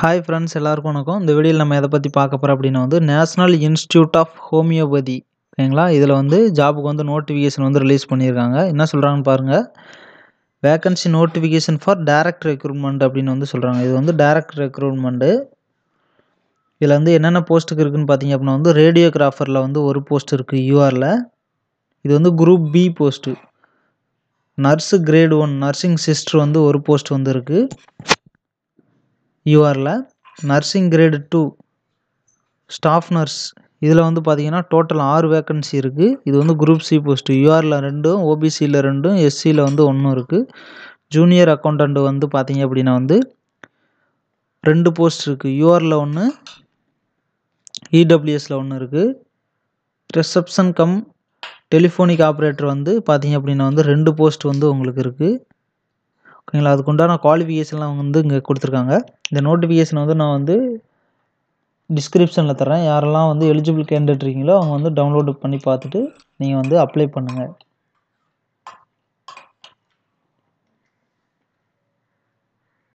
hi friends எல்லாருக்கும் வணக்கம் இந்த வீடியோவில் நம்ம எதை பற்றி பார்க்க போகிறோம் அப்படின்னா வந்து நேஷ்னல் இன்ஸ்டியூட் ஆஃப் ஹோமியோபதி ஓகேங்களா இதில் வந்து ஜாபுக்கு வந்து நோட்டிஃபிகேஷன் வந்து ரிலீஸ் பண்ணியிருக்காங்க என்ன சொல்கிறாங்கன்னு பாருங்கள் vacancy notification for direct recruitment அப்படின்னு வந்து சொல்கிறாங்க இது வந்து டேரக்ட் ரெக்ரூட்மெண்ட்டு இதில் வந்து என்னென்ன போஸ்ட்டுக்கு இருக்குதுன்னு பார்த்தீங்க அப்படின்னா வந்து ரேடியோகிராஃபரில் வந்து ஒரு போஸ்ட் இருக்குது யூஆரில் இது வந்து group B post nurse grade one nursing sister வந்து ஒரு போஸ்ட் வந்து இருக்குது யூஆரில் nursing grade two staff nurse இதில் வந்து பார்த்தீங்கன்னா டோட்டல் ஆறு வேக்கன்சி இருக்குது இது வந்து குரூப் சி போஸ்ட்டு யூஆரில் ரெண்டும் ஓபிசியில் ரெண்டும் எஸ்சியில் வந்து ஒன்றும் இருக்குது ஜூனியர் அக்கௌண்டண்ட் வந்து பார்த்திங்க அப்படின்னா வந்து ரெண்டு போஸ்ட் இருக்குது யூஆரில் ஒன்று இடபிள்யூஎஸில் ஒன்று இருக்குது ரிசப்ஷன் கம் டெலிஃபோனிக் ஆப்ரேட்டர் வந்து பார்த்திங்க அப்படின்னா வந்து ரெண்டு போஸ்ட் வந்து உங்களுக்கு இருக்குது ஓகேங்களா அதுக்குண்டான குவாலிஃபிகேஷன்லாம் வந்து இங்கே கொடுத்துருக்காங்க இந்த நோட்டிஃபிகேஷன் வந்து நான் வந்து டிஸ்கிரிப்ஷனில் தரேன் யாரெல்லாம் வந்து எலிஜிபிள் கேண்டிடேட் இருக்கீங்களோ அவங்க வந்து டவுன்லோடு பண்ணி பார்த்துட்டு நீங்கள் வந்து அப்ளை பண்ணுங்கள்